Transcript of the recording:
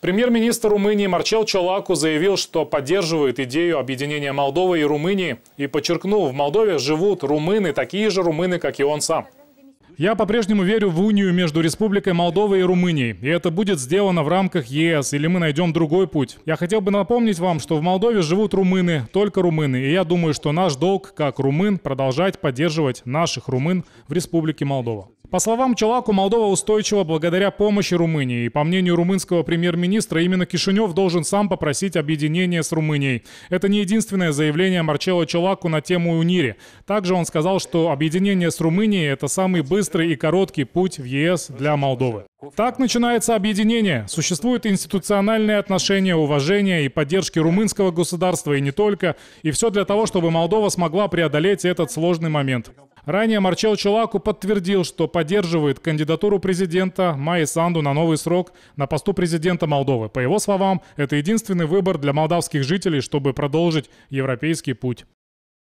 Премьер-министр Румынии Марчел Чолаку заявил, что поддерживает идею объединения Молдовы и Румынии и подчеркнул, в Молдове живут румыны, такие же румыны, как и он сам. Я по-прежнему верю в унию между Республикой Молдова и Румынией, и это будет сделано в рамках ЕС, или мы найдем другой путь. Я хотел бы напомнить вам, что в Молдове живут румыны, только румыны, и я думаю, что наш долг, как румын, продолжать поддерживать наших румын в Республике Молдова. По словам Челаку, Молдова устойчива благодаря помощи Румынии. И по мнению румынского премьер-министра, именно Кишинев должен сам попросить объединения с Румынией. Это не единственное заявление Марчела Челаку на тему УНИРИ. Также он сказал, что объединение с Румынией – это самый быстрый и короткий путь в ЕС для Молдовы. Так начинается объединение. существуют институциональные отношения, уважение и поддержки румынского государства и не только. И все для того, чтобы Молдова смогла преодолеть этот сложный момент. Ранее Марчел Чулаку подтвердил, что поддерживает кандидатуру президента Майи Санду на новый срок на посту президента Молдовы. По его словам, это единственный выбор для молдавских жителей, чтобы продолжить европейский путь.